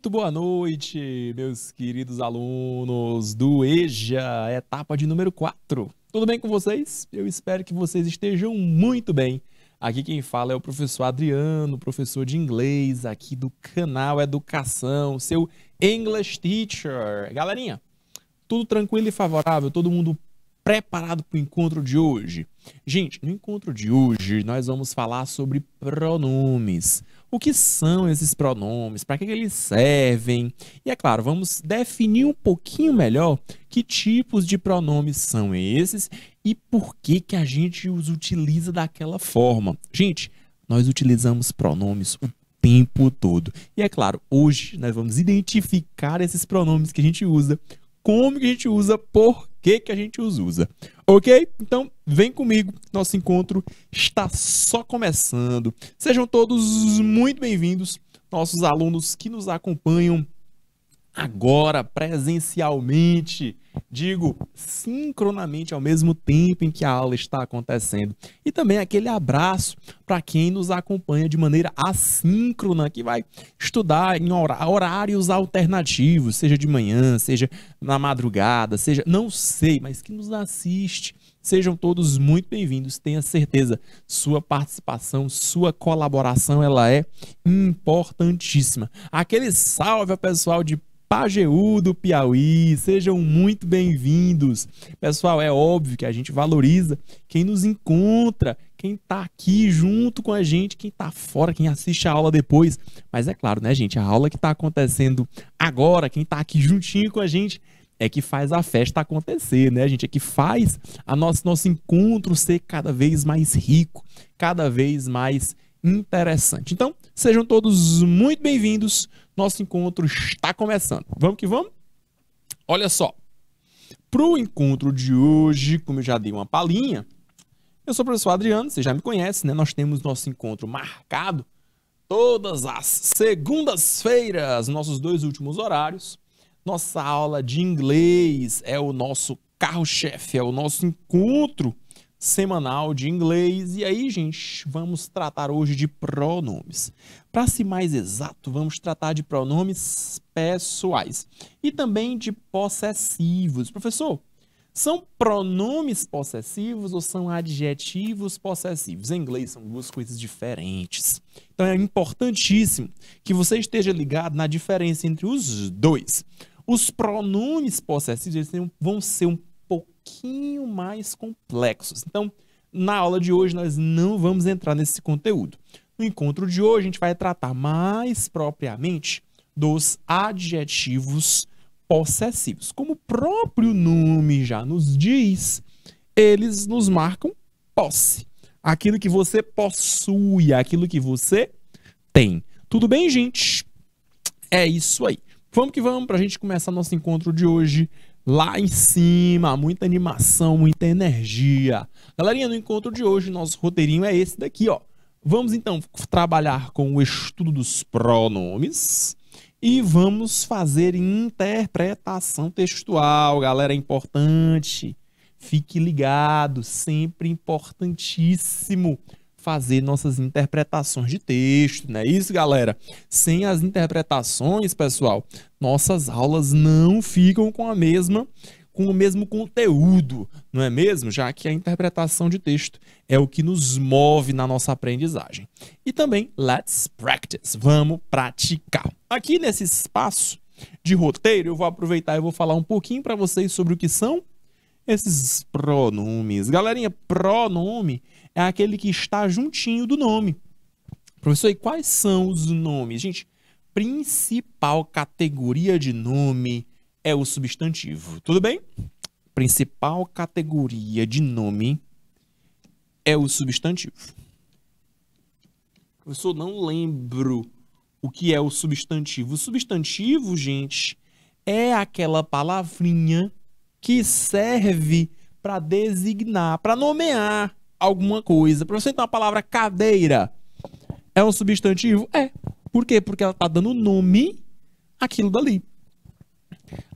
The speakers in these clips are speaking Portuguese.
Muito boa noite, meus queridos alunos do EJA, etapa de número 4. Tudo bem com vocês? Eu espero que vocês estejam muito bem. Aqui quem fala é o professor Adriano, professor de inglês aqui do canal Educação, seu English Teacher. Galerinha, tudo tranquilo e favorável? Todo mundo preparado para o encontro de hoje? Gente, no encontro de hoje nós vamos falar sobre pronomes o que são esses pronomes, para que, eles servem. E é claro, vamos definir um pouquinho melhor que tipos de pronomes são esses e por que, que a gente os utiliza daquela forma. Gente, nós utilizamos pronomes o tempo todo. E é claro, hoje nós vamos identificar esses pronomes que a gente usa, como que a gente usa, por que, que a gente os usa. Ok? Então, vem comigo. Nosso encontro está só começando. Sejam todos muito bem-vindos, nossos alunos que nos acompanham agora presencialmente digo sincronamente ao mesmo tempo em que a aula está acontecendo. E também aquele abraço para quem nos acompanha de maneira assíncrona, que vai estudar em horários alternativos, seja de manhã, seja na madrugada, seja, não sei, mas que nos assiste. Sejam todos muito bem-vindos. Tenha certeza, sua participação, sua colaboração, ela é importantíssima. Aquele salve ao pessoal de Pajeú do Piauí. Sejam muito bem-vindos. Pessoal, é óbvio que a gente valoriza quem nos encontra, quem tá aqui junto com a gente, quem tá fora, quem assiste a aula depois. Mas é claro, né, gente? A aula que tá acontecendo agora, quem tá aqui juntinho com a gente, é que faz a festa acontecer, né, gente? É que faz a nosso, nosso encontro ser cada vez mais rico, cada vez mais interessante. Então, sejam todos muito bem-vindos. Nosso encontro está começando. Vamos que vamos? Olha só. Para o encontro de hoje, como eu já dei uma palhinha, eu sou o professor Adriano, você já me conhece, né? Nós temos nosso encontro marcado todas as segundas-feiras, nossos dois últimos horários. Nossa aula de inglês é o nosso carro-chefe, é o nosso encontro semanal de inglês. E aí, gente, vamos tratar hoje de pronomes. Para ser mais exato, vamos tratar de pronomes pessoais e também de possessivos. Professor, são pronomes possessivos ou são adjetivos possessivos? Em inglês são duas coisas diferentes. Então é importantíssimo que você esteja ligado na diferença entre os dois. Os pronomes possessivos eles vão ser um pouquinho mais complexos. Então, na aula de hoje, nós não vamos entrar nesse conteúdo. No encontro de hoje, a gente vai tratar mais propriamente dos adjetivos possessivos. Como o próprio nome já nos diz, eles nos marcam posse. Aquilo que você possui, aquilo que você tem. Tudo bem, gente? É isso aí. Vamos que vamos para a gente começar nosso encontro de hoje lá em cima, muita animação, muita energia. Galerinha, no encontro de hoje, nosso roteirinho é esse daqui, ó. Vamos então trabalhar com o estudo dos pronomes e vamos fazer interpretação textual, galera, é importante. Fique ligado, sempre importantíssimo fazer nossas interpretações de texto, não é isso, galera? Sem as interpretações, pessoal, nossas aulas não ficam com a mesma com o mesmo conteúdo, não é mesmo? Já que a interpretação de texto é o que nos move na nossa aprendizagem. E também, let's practice, vamos praticar. Aqui nesse espaço de roteiro, eu vou aproveitar e vou falar um pouquinho para vocês sobre o que são esses pronomes. Galerinha, pronome é aquele que está juntinho do nome. Professor, e quais são os nomes? Gente, principal categoria de nome é o substantivo, tudo bem? Principal categoria de nome é o substantivo. Professor, não lembro o que é o substantivo. O substantivo, gente, é aquela palavrinha que serve para designar, para nomear alguma coisa. Para você ter uma palavra cadeira, é um substantivo? É. Por quê? Porque ela está dando nome àquilo dali.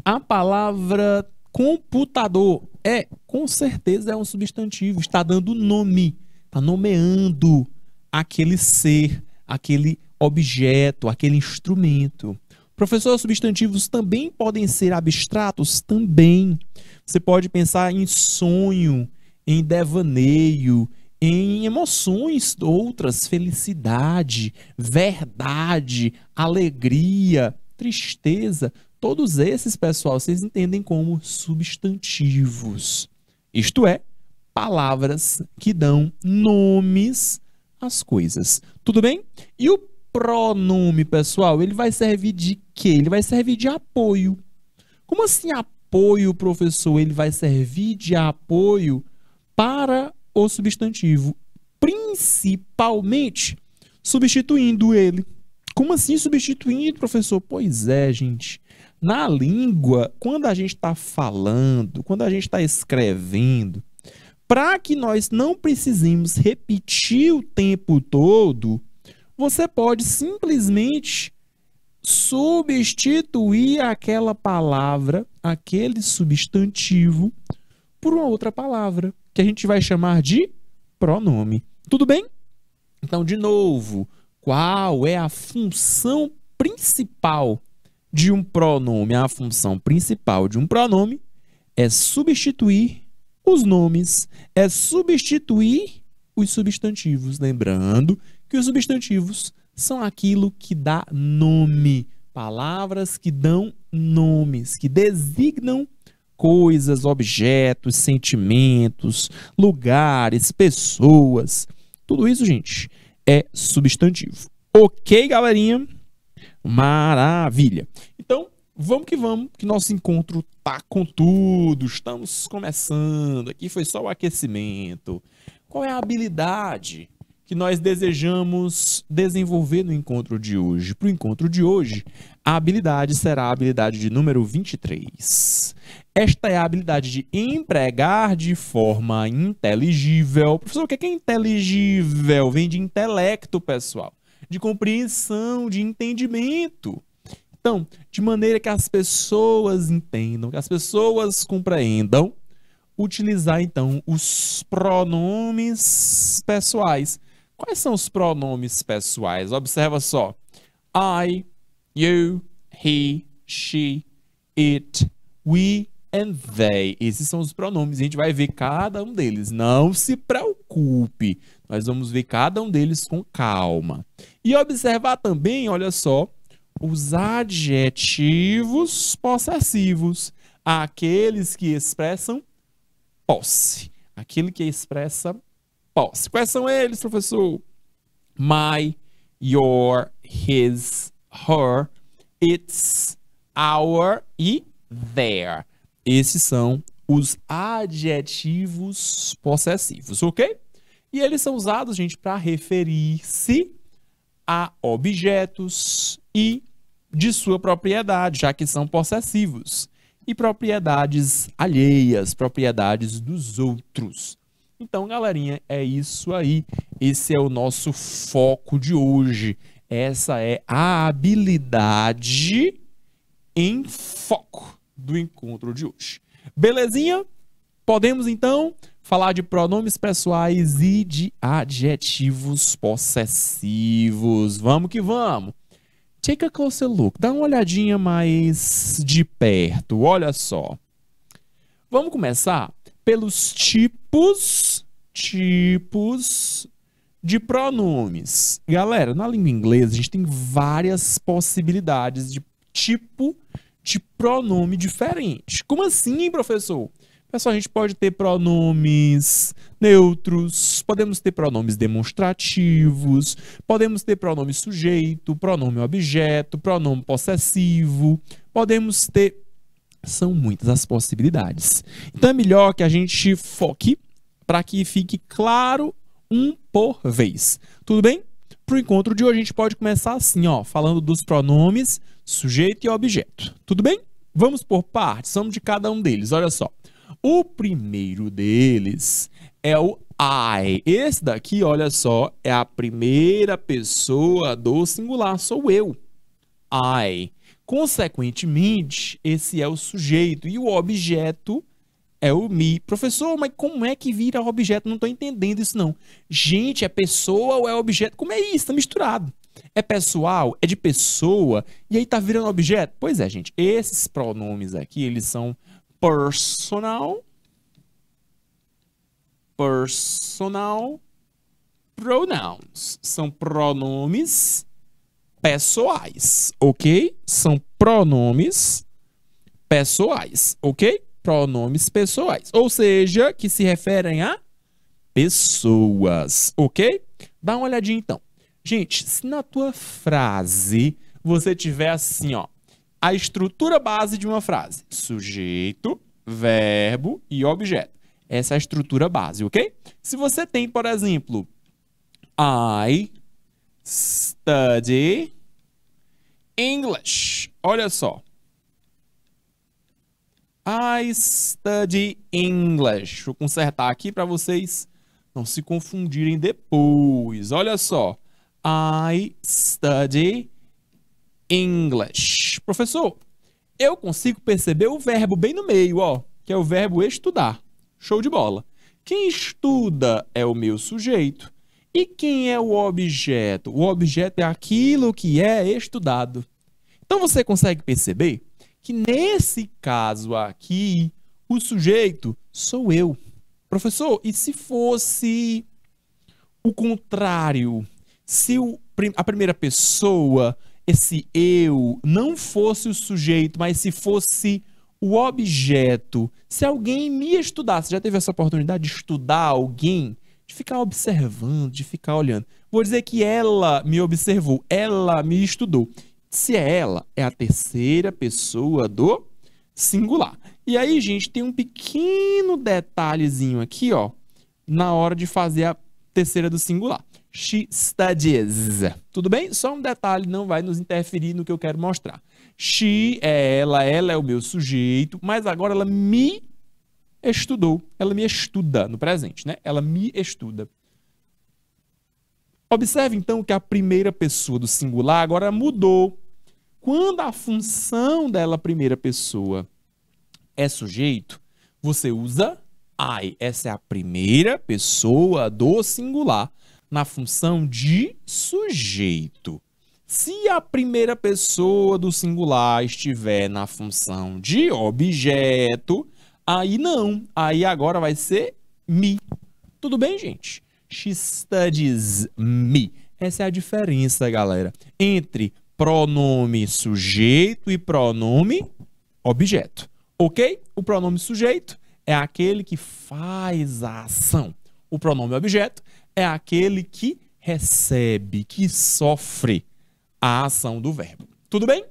A palavra computador é, com certeza, é um substantivo. Está dando nome. Está nomeando aquele ser, aquele objeto, aquele instrumento. Professor, substantivos também podem ser abstratos? Também. Você pode pensar em sonho, em devaneio, em emoções outras, felicidade, verdade, alegria, tristeza, todos esses, pessoal, vocês entendem como substantivos. Isto é, palavras que dão nomes às coisas. Tudo bem? E o pronome, pessoal, ele vai servir de quê? Ele vai servir de apoio. Como assim apoio, professor? Ele vai servir de apoio para o substantivo, principalmente substituindo ele. Como assim substituindo, professor? Pois é, gente. Na língua, quando a gente está falando, quando a gente está escrevendo, para que nós não precisemos repetir o tempo todo, você pode simplesmente substituir aquela palavra, aquele substantivo, por uma outra palavra que a gente vai chamar de pronome. Tudo bem? Então, de novo, qual é a função principal de um pronome? A função principal de um pronome é substituir os nomes, é substituir os substantivos. Lembrando que os substantivos são aquilo que dá nome, palavras que dão nomes, que designam coisas, objetos, sentimentos, lugares, pessoas. Tudo isso, gente, é substantivo. Ok, galerinha? Maravilha. Então, vamos que vamos, que nosso encontro tá com tudo. Estamos começando. Aqui foi só o aquecimento. Qual é a habilidade que nós desejamos desenvolver no encontro de hoje? Para o encontro de hoje, a habilidade será a habilidade de número 23. Esta é a habilidade de empregar de forma inteligível. Professor, o que é, que é inteligível? Vem de intelecto, pessoal, de compreensão, de entendimento. Então, de maneira que as pessoas entendam, que as pessoas compreendam, utilizar então os pronomes pessoais. Quais são os pronomes pessoais? Observa só: I, you, he, she, it, we, and they. Esses são os pronomes. A gente vai ver cada um deles. Não se preocupe. Nós vamos ver cada um deles com calma. E observar também, olha só, os adjetivos possessivos. Aqueles que expressam posse. Aquele que expressa posse. Quais são eles, professor? My, your, his, her, its, our e their. Esses são os adjetivos possessivos, ok? E eles são usados, gente, para referir-se a objetos e de sua propriedade, já que são possessivos, e propriedades alheias, propriedades dos outros. Então, galerinha, é isso aí. Esse é o nosso foco de hoje. Essa é a habilidade em foco do encontro de hoje. Belezinha? Podemos então falar de pronomes pessoais e de adjetivos possessivos. Vamos que vamos. Take a closer look. Dá uma olhadinha mais de perto. Olha só. Vamos começar pelos tipos, tipos de pronomes. Galera, na língua inglesa a gente tem várias possibilidades de tipo de pronome diferente. Como assim, professor? Pessoal, a gente pode ter pronomes neutros, podemos ter pronomes demonstrativos, podemos ter pronome sujeito, pronome objeto, pronome possessivo, podemos ter. São muitas as possibilidades. Então é melhor que a gente foque para que fique claro um por vez. Tudo bem? Para o encontro de hoje, a gente pode começar assim, ó, falando dos pronomes sujeito e objeto. Tudo bem? Vamos por partes, vamos de cada um deles. Olha só. O primeiro deles é o I. Esse daqui, olha só, é a primeira pessoa do singular, sou eu. I. Consequentemente, esse é o sujeito e o objeto é o me. Professor, mas como é que vira objeto? Não estou entendendo isso, não. Gente, é pessoa ou é objeto? Como é isso? Tá misturado. É pessoal? É de pessoa? E aí tá virando objeto? Pois é, gente. Esses pronomes aqui, eles são personal, personal pronouns. São pronomes pessoais, ok? São pronomes pessoais, ok? pronomes pessoais, ou seja, que se referem a pessoas, ok? Dá uma olhadinha então. Gente, se na tua frase você tiver assim, ó, a estrutura base de uma frase, sujeito, verbo e objeto. Essa é a estrutura base, ok? Se você tem, por exemplo, I study English. Olha só, I study English. Vou consertar aqui para vocês não se confundirem depois. Olha só. I study English. Professor, eu consigo perceber o verbo bem no meio, ó, que é o verbo estudar. Show de bola. Quem estuda é o meu sujeito. E quem é o objeto? O objeto é aquilo que é estudado. Então você consegue perceber que nesse caso aqui, o sujeito sou eu. Professor, e se fosse o contrário? Se o, a primeira pessoa, esse eu, não fosse o sujeito, mas se fosse o objeto, se alguém me estudasse, já teve essa oportunidade de estudar alguém, de ficar observando, de ficar olhando. Vou dizer que ela me observou, ela me estudou. Se é ela, é a terceira pessoa do singular. E aí, gente, tem um pequeno detalhezinho aqui, ó, na hora de fazer a terceira do singular. She studies. Tudo bem? Só um detalhe, não vai nos interferir no que eu quero mostrar. She é ela, ela é o meu sujeito, mas agora ela me estudou. Ela me estuda no presente, né? Ela me estuda. Observe então que a primeira pessoa do singular agora mudou quando a função dela primeira pessoa é sujeito, você usa I. Essa é a primeira pessoa do singular na função de sujeito. Se a primeira pessoa do singular estiver na função de objeto, aí não. Aí agora vai ser me. Tudo bem, gente? She studies me. Essa é a diferença, galera, entre pronome sujeito e pronome objeto. Ok? O pronome sujeito é aquele que faz a ação. O pronome objeto é aquele que recebe, que sofre a ação do verbo. Tudo bem?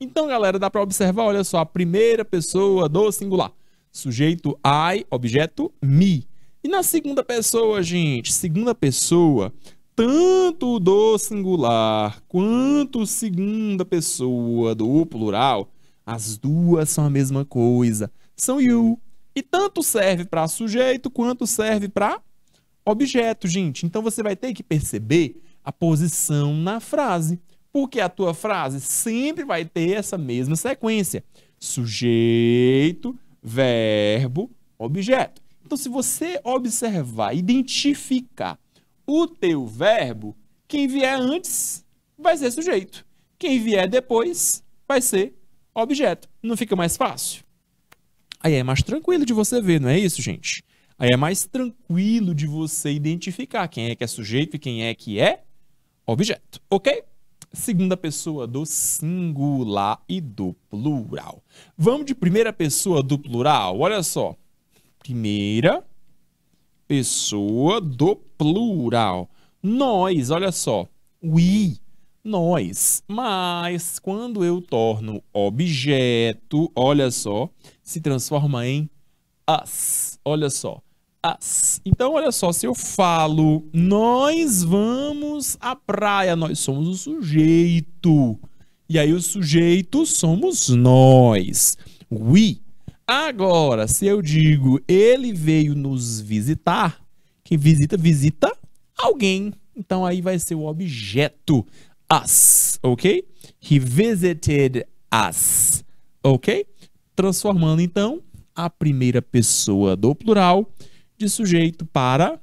Então, galera, dá para observar, olha só, a primeira pessoa do singular. Sujeito I, objeto me. E na segunda pessoa, gente, segunda pessoa tanto do singular quanto segunda pessoa do plural, as duas são a mesma coisa. São you. E tanto serve para sujeito quanto serve para objeto, gente. Então você vai ter que perceber a posição na frase, porque a tua frase sempre vai ter essa mesma sequência: sujeito, verbo, objeto. Então se você observar, identificar o teu verbo, quem vier antes vai ser sujeito. Quem vier depois vai ser objeto. Não fica mais fácil? Aí é mais tranquilo de você ver, não é isso, gente? Aí é mais tranquilo de você identificar quem é que é sujeito e quem é que é objeto, ok? Segunda pessoa do singular e do plural. Vamos de primeira pessoa do plural, olha só. Primeira pessoa do plural. Nós, olha só, we, nós. Mas quando eu torno objeto, olha só, se transforma em us. Olha só, us. Então, olha só, se eu falo nós vamos à praia, nós somos o sujeito. E aí o sujeito somos nós. We Agora, se eu digo ele veio nos visitar, quem visita, visita alguém. Então aí vai ser o objeto us, ok? He visited us, ok? Transformando então a primeira pessoa do plural de sujeito para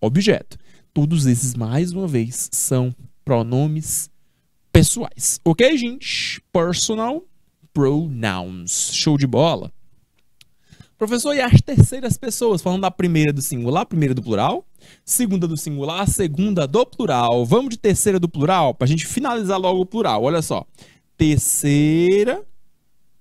objeto. Todos esses, mais uma vez, são pronomes pessoais, ok, gente? Personal pronouns. Show de bola! Professor, e as terceiras pessoas? Falando da primeira do singular, primeira do plural, segunda do singular, segunda do plural. Vamos de terceira do plural, para a gente finalizar logo o plural. Olha só. Terceira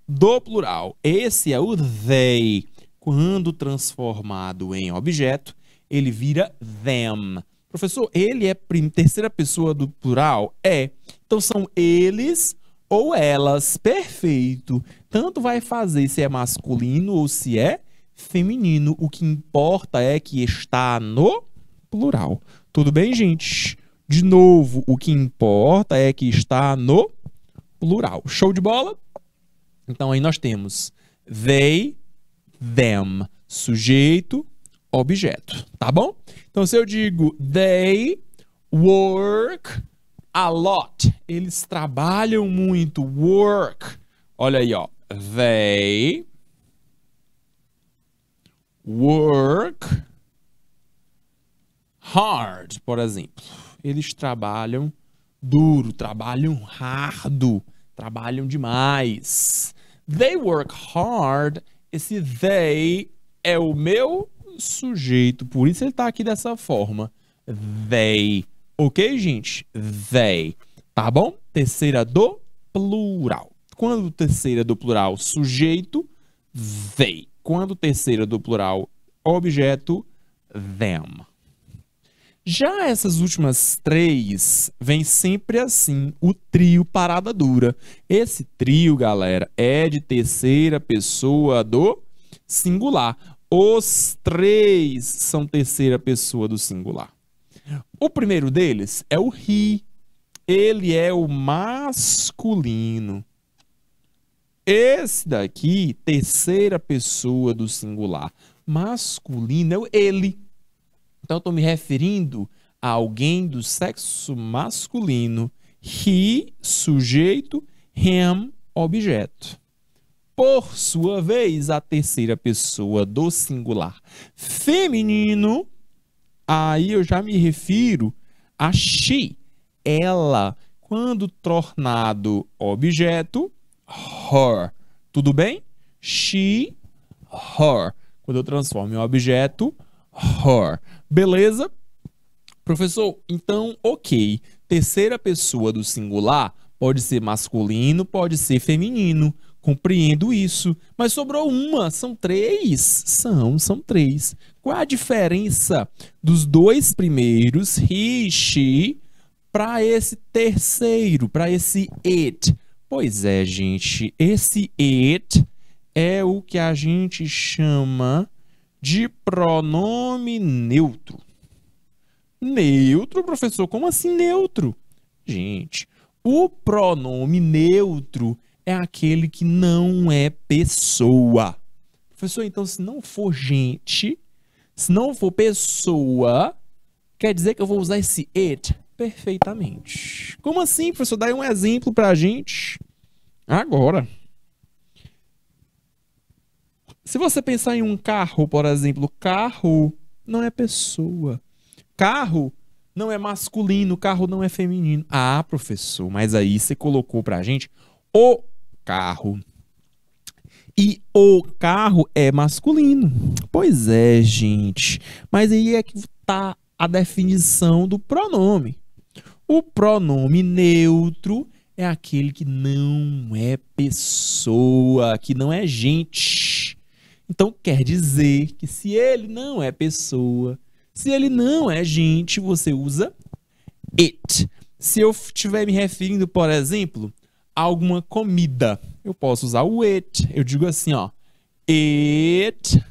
do plural. Esse é o they. Quando transformado em objeto, ele vira them. Professor, ele é terceira pessoa do plural? É. Então são eles ou elas, perfeito. Tanto vai fazer se é masculino ou se é feminino. O que importa é que está no plural. Tudo bem, gente? De novo, o que importa é que está no plural. Show de bola? Então aí nós temos they, them, sujeito, objeto, tá bom? Então se eu digo they work a lot, eles trabalham muito. Work. Olha aí, ó. They work hard, por exemplo. Eles trabalham duro, trabalham hardo, trabalham demais. They work hard. Esse they é o meu sujeito, por isso ele está aqui dessa forma. They. Ok, gente? They. Tá bom? Terceira do plural. Quando terceira do plural, sujeito, they. Quando terceira do plural, objeto, them. Já essas últimas três, vem sempre assim, o trio parada dura. Esse trio, galera, é de terceira pessoa do singular. Os três são terceira pessoa do singular. O primeiro deles é o he, ele é o masculino. Esse daqui, terceira pessoa do singular. Masculino é o ele. Então, eu estou me referindo a alguém do sexo masculino. He, sujeito, him, objeto. Por sua vez, a terceira pessoa do singular feminino, aí eu já me refiro a she, ela. Quando tornado objeto, her. Tudo bem? She, her. Quando eu transformo em objeto, her. Beleza? Professor, então, ok. Terceira pessoa do singular pode ser masculino, pode ser feminino. Compreendo isso. Mas sobrou uma, são três. São, são três. Qual a diferença dos dois primeiros, he, she, para esse terceiro, para esse it. Pois é, gente, esse it é o que a gente chama de pronome neutro. Neutro, professor? Como assim neutro? Gente, o pronome neutro é aquele que não é pessoa. Professor, então se não for gente, se não for pessoa, quer dizer que eu vou usar esse it perfeitamente. Como assim, professor? Dá um exemplo pra gente agora. Se você pensar em um carro, por exemplo, carro não é pessoa. Carro não é masculino, carro não é feminino. Ah, professor, mas aí você colocou pra gente o carro. E o carro é masculino. Pois é, gente. Mas aí é que tá a definição do pronome. O pronome neutro é aquele que não é pessoa, que não é gente. Então quer dizer que se ele não é pessoa, se ele não é gente, você usa it. Se eu estiver me referindo, por exemplo, a alguma comida, eu posso usar o it. Eu digo assim, ó. It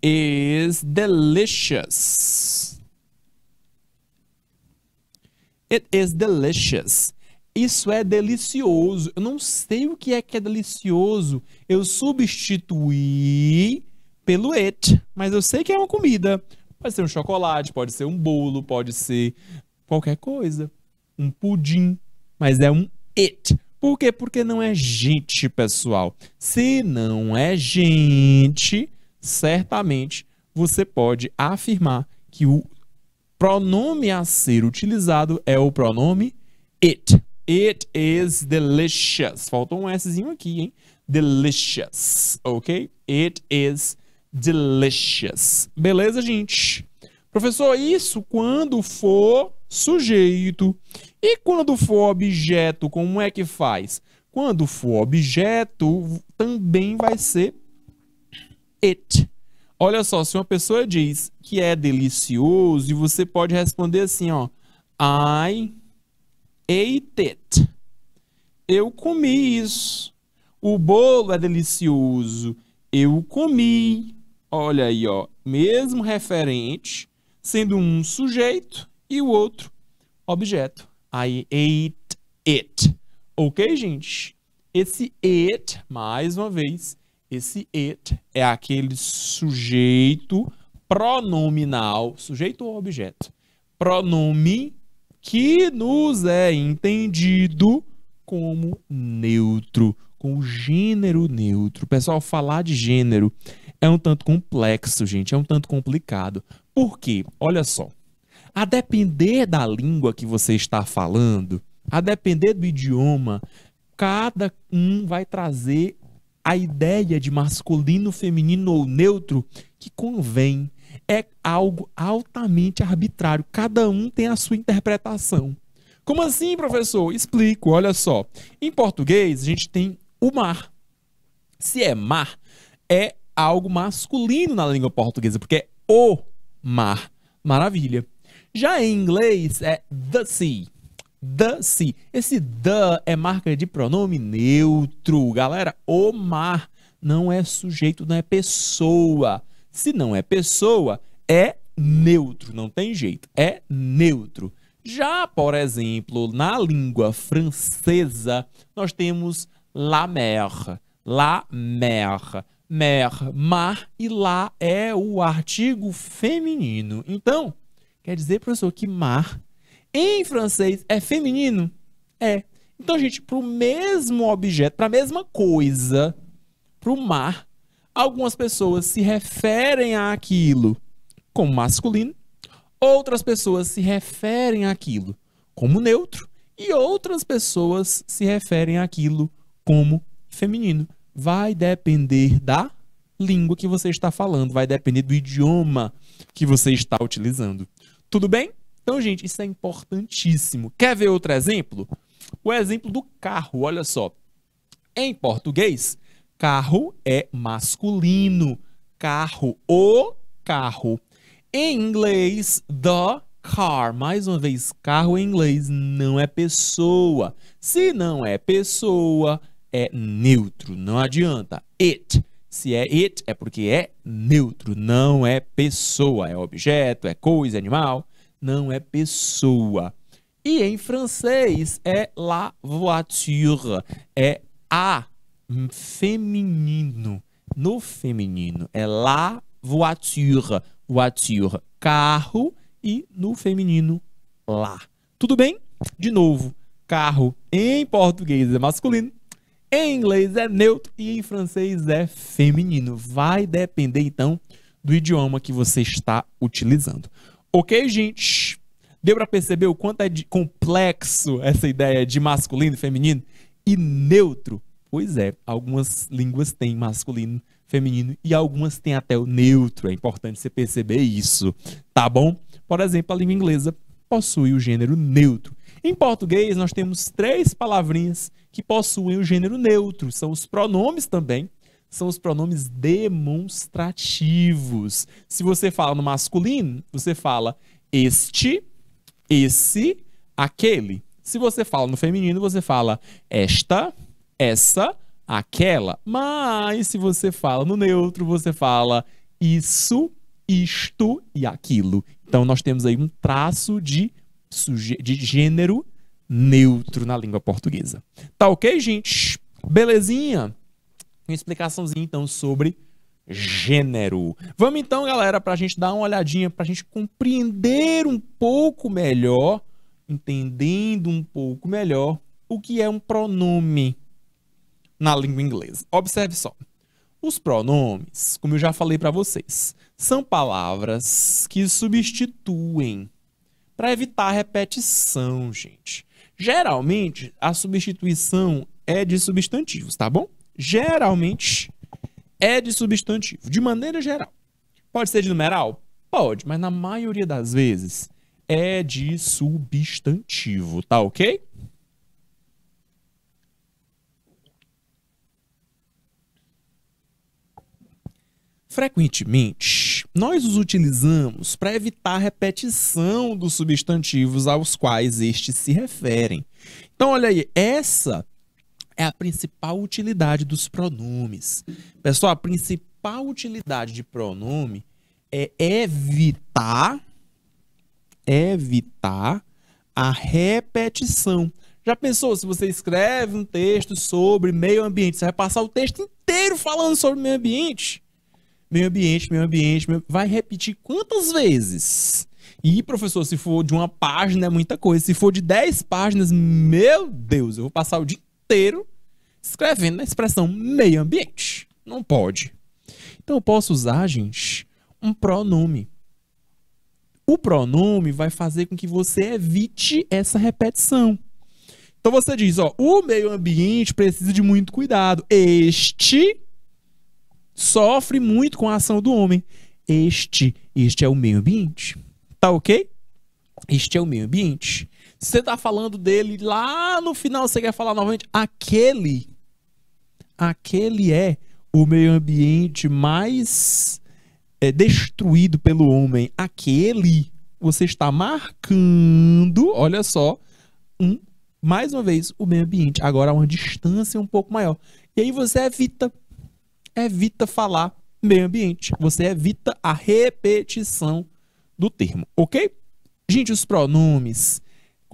is delicious. It is delicious. Isso é delicioso. Eu não sei o que é que é delicioso. Eu substituí pelo it, mas eu sei que é uma comida. Pode ser um chocolate, pode ser um bolo, pode ser qualquer coisa. Um pudim, mas é um it. Por quê? Porque não é gente, pessoal. Se não é gente, certamente você pode afirmar que o pronome a ser utilizado é o pronome it. It is delicious. Faltou um Szinho aqui, hein? Delicious, ok? It is delicious. Beleza, gente? Professor, isso quando for sujeito. E quando for objeto, como é que faz? Quando for objeto, também vai ser it. Olha só, se uma pessoa diz que é delicioso, e você pode responder assim, ó. I ate it. Eu comi isso. O bolo é delicioso. Eu comi. Olha aí, ó. Mesmo referente, sendo um sujeito e o outro objeto. I ate it. Ok, gente? Esse it, mais uma vez, esse it é aquele sujeito pronominal, sujeito ou objeto, pronome que nos é entendido como neutro, com gênero neutro. Pessoal, falar de gênero é um tanto complexo, gente, é um tanto complicado. Por quê? Olha só. A depender da língua que você está falando, a depender do idioma, cada um vai trazer a ideia de masculino, feminino ou neutro que convém. É algo altamente arbitrário. Cada um tem a sua interpretação. Como assim, professor? Explico, olha só. Em português, a gente tem o mar. Se é mar, é algo masculino na língua portuguesa, porque é o mar. Maravilha. Já em inglês é the sea da si. Esse da é marca de pronome neutro. Galera, o mar não é sujeito, não é pessoa. Se não é pessoa, é neutro, não tem jeito, é neutro. Já, por exemplo, na língua francesa, nós temos la mer, la mer, mer, mar e lá é o artigo feminino. Então, quer dizer, professor, que mar em francês é feminino? É. Então, gente, para o mesmo objeto, para a mesma coisa, para o mar, algumas pessoas se referem àquilo como masculino, outras pessoas se referem àquilo como neutro e outras pessoas se referem àquilo como feminino. Vai depender da língua que você está falando, vai depender do idioma que você está utilizando. Tudo bem? Então, gente, isso é importantíssimo. Quer ver outro exemplo? O exemplo do carro, olha só. Em português, carro é masculino. Carro, o carro. Em inglês, the car. Mais uma vez, carro em inglês não é pessoa. Se não é pessoa, é neutro. Não adianta. It. Se é it, é porque é neutro, não é pessoa, é objeto, é coisa, é animal não é pessoa. E em francês é la voiture, é a feminino. No feminino é la voiture, voiture, carro e no feminino lá. Tudo bem? De novo, carro em português é masculino, em inglês é neutro e em francês é feminino. Vai depender então do idioma que você está utilizando. Ok, gente? Deu para perceber o quanto é complexo essa ideia de masculino e feminino? E neutro? Pois é, algumas línguas têm masculino, feminino e algumas têm até o neutro. É importante você perceber isso, tá bom? Por exemplo, a língua inglesa possui o gênero neutro. Em português, nós temos três palavrinhas que possuem o gênero neutro. São os pronomes também, são os pronomes demonstrativos. Se você fala no masculino, você fala este, esse, aquele. Se você fala no feminino, você fala esta, essa, aquela. Mas se você fala no neutro, você fala isso, isto e aquilo. Então nós temos aí um traço de, de gênero neutro na língua portuguesa. Tá ok, gente? Belezinha? uma explicaçãozinha então sobre gênero. Vamos então, galera, para a gente dar uma olhadinha, para a gente compreender um pouco melhor, entendendo um pouco melhor o que é um pronome na língua inglesa. Observe só. Os pronomes, como eu já falei para vocês, são palavras que substituem para evitar repetição, gente. Geralmente, a substituição é de substantivos, tá bom? geralmente é de substantivo, de maneira geral. Pode ser de numeral? Pode, mas na maioria das vezes é de substantivo, tá ok? Frequentemente, nós os utilizamos para evitar a repetição dos substantivos aos quais estes se referem. Então, olha aí, essa é a principal utilidade dos pronomes. Pessoal, a principal utilidade de pronome é evitar evitar a repetição. Já pensou se você escreve um texto sobre meio ambiente, você vai passar o texto inteiro falando sobre meio ambiente? Meio ambiente, meio ambiente, meio... vai repetir quantas vezes? E, professor, se for de uma página é muita coisa. Se for de 10 páginas, meu Deus, eu vou passar o dia inteiro escrevendo a expressão meio ambiente. Não pode. Então eu posso usar, gente, um pronome. O pronome vai fazer com que você evite essa repetição. Então você diz, ó, o meio ambiente precisa de muito cuidado. Este sofre muito com a ação do homem. Este, este é o meio ambiente. Tá OK? Este é o meio ambiente você está falando dele, lá no final você quer falar novamente, aquele, aquele é o meio ambiente mais é, destruído pelo homem. Aquele, você está marcando, olha só, um, mais uma vez, o meio ambiente, agora a uma distância um pouco maior. E aí você evita, evita falar meio ambiente, você evita a repetição do termo, ok? Gente, os pronomes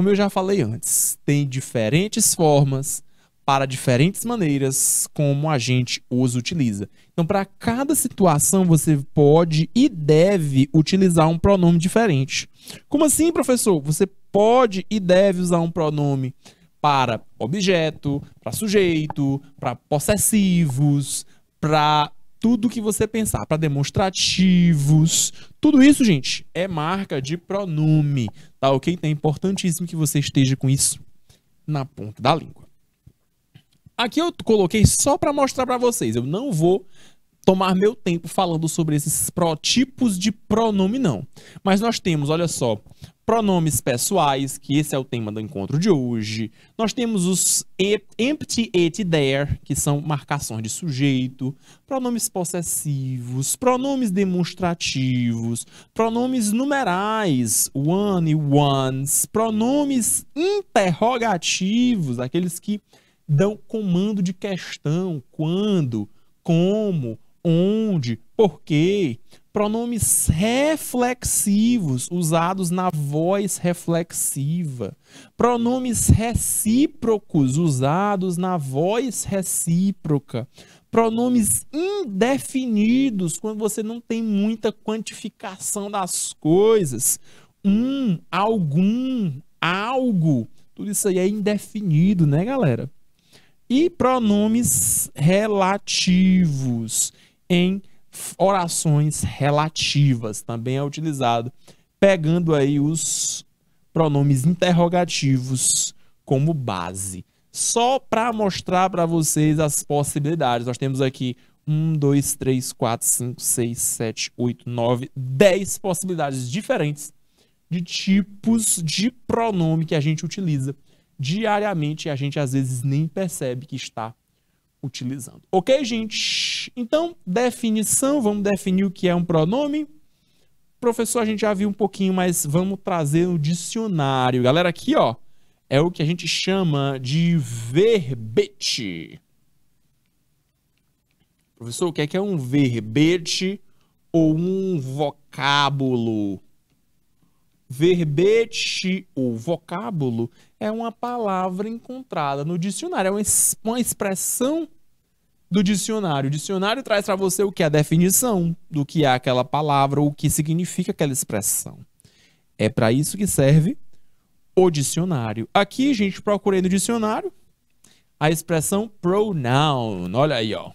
como eu já falei antes, tem diferentes formas para diferentes maneiras como a gente os utiliza. Então, para cada situação, você pode e deve utilizar um pronome diferente. Como assim, professor? Você pode e deve usar um pronome para objeto, para sujeito, para possessivos, para tudo que você pensar, para demonstrativos, tudo isso, gente, é marca de pronome, tá ok? Então é importantíssimo que você esteja com isso na ponta da língua. Aqui eu coloquei só para mostrar para vocês, eu não vou tomar meu tempo falando sobre esses tipos de pronome, não. Mas nós temos, olha só, pronomes pessoais, que esse é o tema do encontro de hoje. Nós temos os empty, it, there, que são marcações de sujeito, pronomes possessivos, pronomes demonstrativos, pronomes numerais, one e ones, pronomes interrogativos, aqueles que dão comando de questão, quando, como, onde, por quê pronomes reflexivos usados na voz reflexiva, pronomes recíprocos usados na voz recíproca, pronomes indefinidos quando você não tem muita quantificação das coisas, um, algum, algo, tudo isso aí é indefinido, né, galera? E pronomes relativos em orações relativas também é utilizado, pegando aí os pronomes interrogativos como base. Só para mostrar para vocês as possibilidades. Nós temos aqui 1, 2, 3, 4, 5, 6, 7, 8, 9, 10 possibilidades diferentes de tipos de pronome que a gente utiliza diariamente e a gente às vezes nem percebe que está utilizando. Ok, gente? Então, definição, vamos definir o que é um pronome. Professor, a gente já viu um pouquinho, mas vamos trazer o um dicionário. Galera, aqui, ó, é o que a gente chama de verbete. Professor, o que é, que é um verbete ou um vocábulo? Verbete ou vocábulo é uma palavra encontrada no dicionário, é uma expressão do dicionário. O dicionário traz para você o que é a definição do que é aquela palavra ou o que significa aquela expressão. É para isso que serve o dicionário. Aqui, gente, procurei no dicionário a expressão pronoun. Olha aí, ó.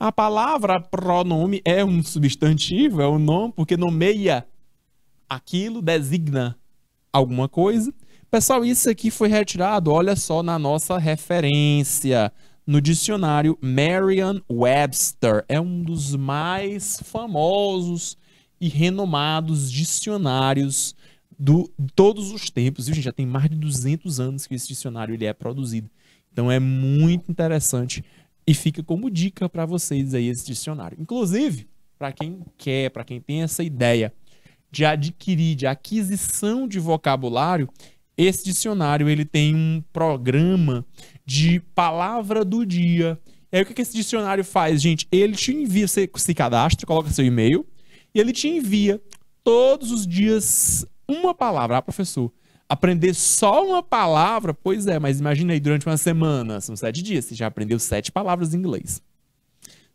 A palavra pronome é um substantivo, é um nome, porque nomeia aquilo designa alguma coisa. Pessoal, isso aqui foi retirado, olha só, na nossa referência, no dicionário Merriam-Webster. É um dos mais famosos e renomados dicionários do todos os tempos. Viu, gente? Já tem mais de 200 anos que esse dicionário ele é produzido. Então é muito interessante e fica como dica para vocês aí esse dicionário. Inclusive, para quem quer, para quem tem essa ideia de adquirir, de aquisição de vocabulário, esse dicionário ele tem um programa de palavra do dia. E aí o que, esse dicionário faz, gente? Ele te envia, você se cadastra, coloca seu e-mail, e ele te envia todos os dias uma palavra. Ah, professor, aprender só uma palavra? Pois é, mas imagina aí durante uma semana, são sete dias, você já aprendeu sete palavras em inglês.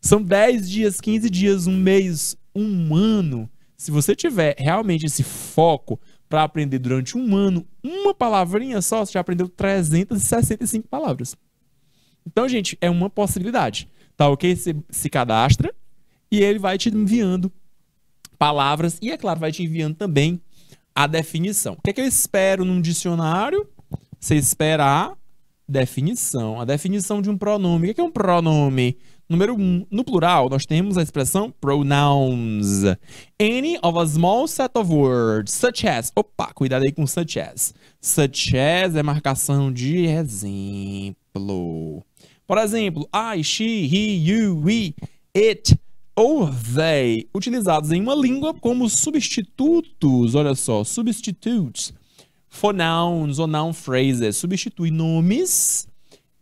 São dez dias, quinze dias, um mês, um ano. Se você tiver realmente esse foco para aprender durante um ano uma palavrinha só, você já aprendeu 365 palavras. Então, gente, é uma possibilidade. Tá ok? Você se cadastra e ele vai te enviando palavras e, é claro, vai te enviando também a definição. O que, é que eu espero num dicionário? Você espera a definição. A definição de um pronome. O que é, é um pronome? Número 1. Um, no plural, nós temos a expressão pronouns. Any of a small set of words, such as. Opa, cuidado aí com such as. Such as é marcação de exemplo. Por exemplo, I, she, he, you, we, it ou they, utilizados em uma língua como substitutos. Olha só, substitutes. For nouns ou noun phrases. Substitui nomes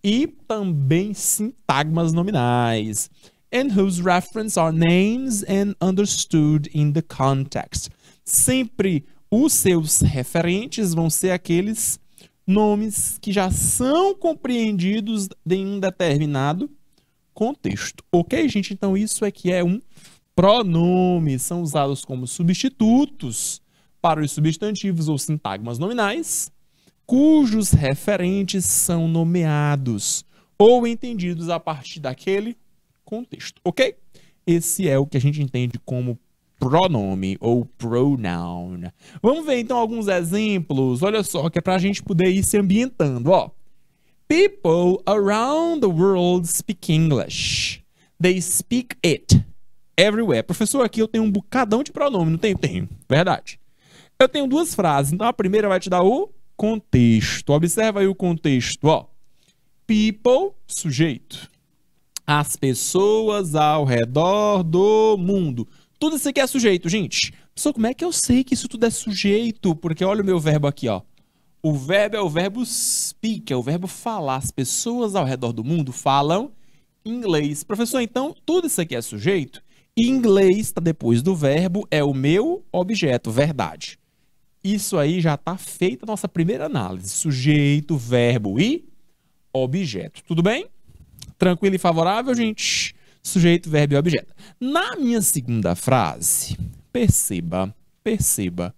e também sintagmas nominais. And whose reference are names and understood in the context. Sempre os seus referentes vão ser aqueles nomes que já são compreendidos em um determinado contexto. Ok, gente? Então, isso é que é um pronome. São usados como substitutos para os substantivos ou sintagmas nominais cujos referentes são nomeados ou entendidos a partir daquele contexto, ok? Esse é o que a gente entende como pronome ou pronoun. Vamos ver então alguns exemplos, olha só, que é para a gente poder ir se ambientando, ó. People around the world speak English. They speak it everywhere. Professor, aqui eu tenho um bocadão de pronome, não tenho? Tenho, verdade. Eu tenho duas frases, então a primeira vai te dar o contexto. Observa aí o contexto, ó. People, sujeito. As pessoas ao redor do mundo. Tudo isso aqui é sujeito, gente. Pessoal, como é que eu sei que isso tudo é sujeito? Porque olha o meu verbo aqui, ó. O verbo é o verbo speak, é o verbo falar. As pessoas ao redor do mundo falam inglês. Professor, então tudo isso aqui é sujeito? Inglês está depois do verbo, é o meu objeto, verdade. Isso aí já está feita a nossa primeira análise: sujeito, verbo e objeto. Tudo bem? Tranquilo e favorável, gente? Sujeito, verbo e objeto. Na minha segunda frase, perceba, perceba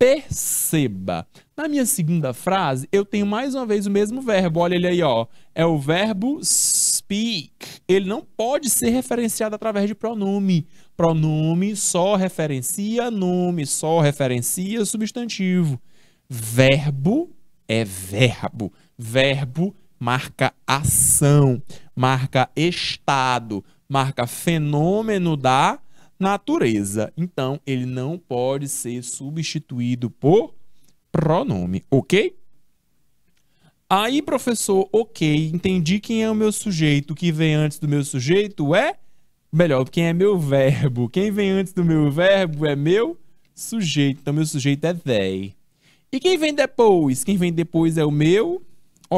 perceba. Na minha segunda frase, eu tenho mais uma vez o mesmo verbo. Olha ele aí, ó. É o verbo speak. Ele não pode ser referenciado através de pronome. Pronome só referencia nome, só referencia substantivo. Verbo é verbo. Verbo marca ação, marca estado, marca fenômeno da natureza. Então, ele não pode ser substituído por pronome, ok? Aí, professor, ok, entendi quem é o meu sujeito. O que vem antes do meu sujeito é. Melhor, quem é meu verbo. Quem vem antes do meu verbo é meu sujeito. Então, meu sujeito é véi. E quem vem depois? Quem vem depois é o meu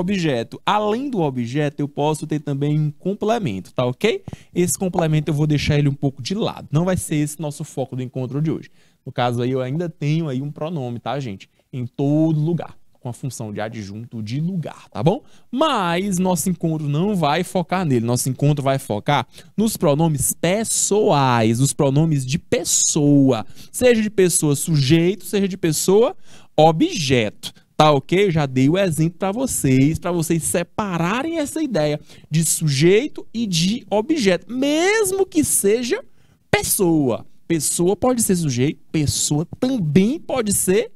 objeto. Além do objeto, eu posso ter também um complemento, tá ok? Esse complemento eu vou deixar ele um pouco de lado. Não vai ser esse nosso foco do encontro de hoje. No caso aí, eu ainda tenho aí um pronome, tá, gente? Em todo lugar, com a função de adjunto de lugar, tá bom? Mas nosso encontro não vai focar nele. Nosso encontro vai focar nos pronomes pessoais, os pronomes de pessoa. Seja de pessoa sujeito, seja de pessoa objeto Tá ok? Eu já dei o exemplo para vocês, para vocês separarem essa ideia de sujeito e de objeto, mesmo que seja pessoa. Pessoa pode ser sujeito, pessoa também pode ser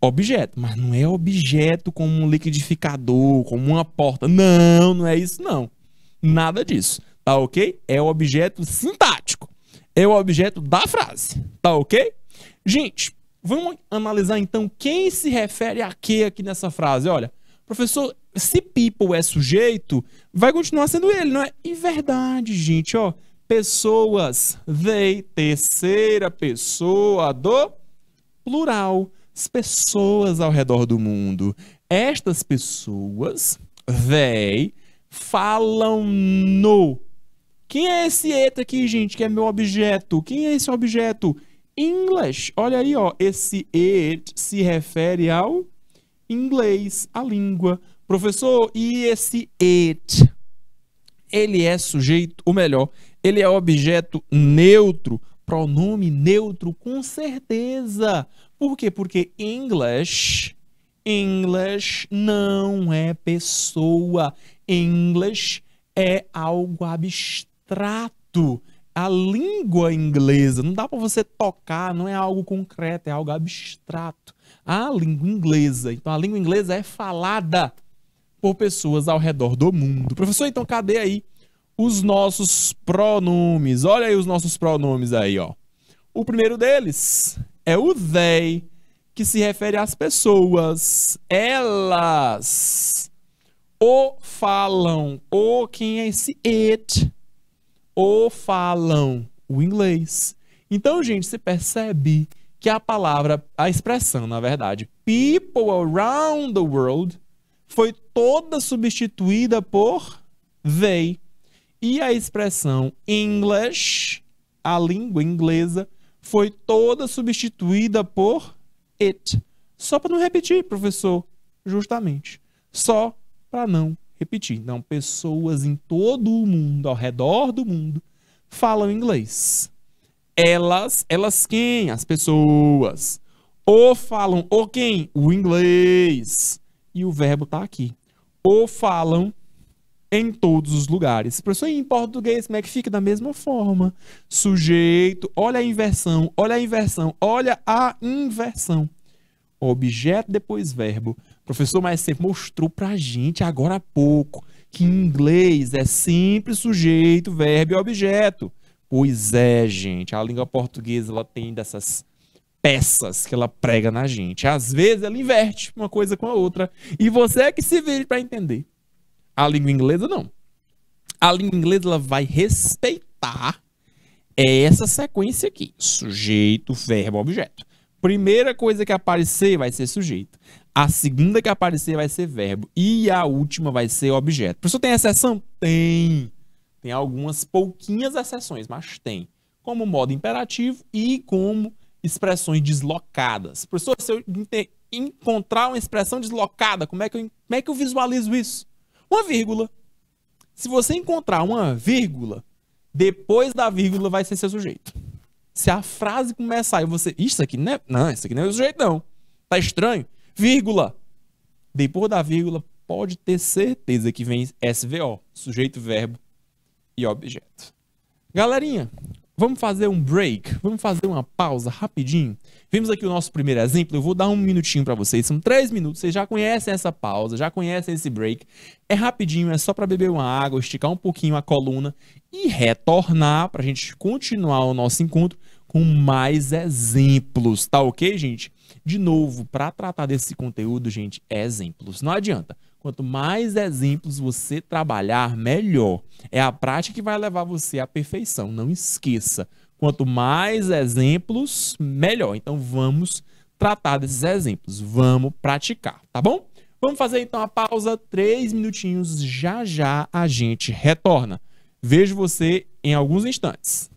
objeto, mas não é objeto como um liquidificador, como uma porta. Não, não é isso não. Nada disso, tá ok? É o objeto sintático. É o objeto da frase, tá ok? Gente, Vamos analisar então quem se refere a que aqui nessa frase. Olha, professor, se people é sujeito, vai continuar sendo ele, não é? E verdade, gente, ó. Pessoas, they, terceira pessoa do plural. As pessoas ao redor do mundo. Estas pessoas, they, falam no. Quem é esse eta aqui, gente, que é meu objeto? Quem é esse objeto? English. Olha aí, ó, esse it se refere ao inglês, à língua. Professor, e esse it? Ele é sujeito, ou melhor, ele é objeto neutro, pronome neutro, com certeza. Por quê? Porque English, English não é pessoa. English é algo abstrato a língua inglesa. Não dá para você tocar, não é algo concreto, é algo abstrato. A língua inglesa. Então a língua inglesa é falada por pessoas ao redor do mundo. Professor, então cadê aí os nossos pronomes? Olha aí os nossos pronomes aí, ó. O primeiro deles é o they, que se refere às pessoas. Elas o falam. O quem é esse it? ou falam o inglês. Então, gente, se percebe que a palavra, a expressão, na verdade, people around the world foi toda substituída por they. E a expressão English, a língua inglesa, foi toda substituída por it. Só para não repetir, professor, justamente. Só para não Repetir, então, pessoas em todo o mundo, ao redor do mundo, falam inglês. Elas, elas quem? As pessoas. Ou falam o quem? O inglês. E o verbo está aqui. Ou falam em todos os lugares. Professor, em português, como é que fica? Da mesma forma. Sujeito, olha a inversão, olha a inversão, olha a inversão. Objeto, depois verbo professor Maestro mostrou pra gente agora há pouco que em inglês é simples sujeito, verbo e objeto. Pois é, gente, a língua portuguesa ela tem dessas peças que ela prega na gente. Às vezes ela inverte uma coisa com a outra e você é que se vire para entender. A língua inglesa não. A língua inglesa ela vai respeitar essa sequência aqui: sujeito, verbo, objeto. Primeira coisa que aparecer vai ser sujeito. A segunda que aparecer vai ser verbo. E a última vai ser objeto. Professor, tem exceção? Tem. Tem algumas pouquinhas exceções, mas tem. Como modo imperativo e como expressões deslocadas. Professor, se eu encontrar uma expressão deslocada, como é que eu, como é que eu visualizo isso? Uma vírgula. Se você encontrar uma vírgula, depois da vírgula vai ser seu sujeito. Se a frase começar e você. Isso aqui não é. Não, isso aqui não é o sujeito, não. Tá estranho? Vírgula. Depois da vírgula, pode ter certeza que vem SVO, sujeito, verbo e objeto. Galerinha, vamos fazer um break, vamos fazer uma pausa rapidinho. Vimos aqui o nosso primeiro exemplo, eu vou dar um minutinho para vocês, são três minutos, vocês já conhecem essa pausa, já conhecem esse break. É rapidinho, é só para beber uma água, esticar um pouquinho a coluna e retornar para a gente continuar o nosso encontro com mais exemplos, tá ok, gente? De novo, para tratar desse conteúdo, gente, é exemplos. Não adianta. Quanto mais exemplos você trabalhar, melhor. É a prática que vai levar você à perfeição. Não esqueça. Quanto mais exemplos, melhor. Então vamos tratar desses exemplos. Vamos praticar, tá bom? Vamos fazer então a pausa, três minutinhos. Já já a gente retorna. Vejo você em alguns instantes.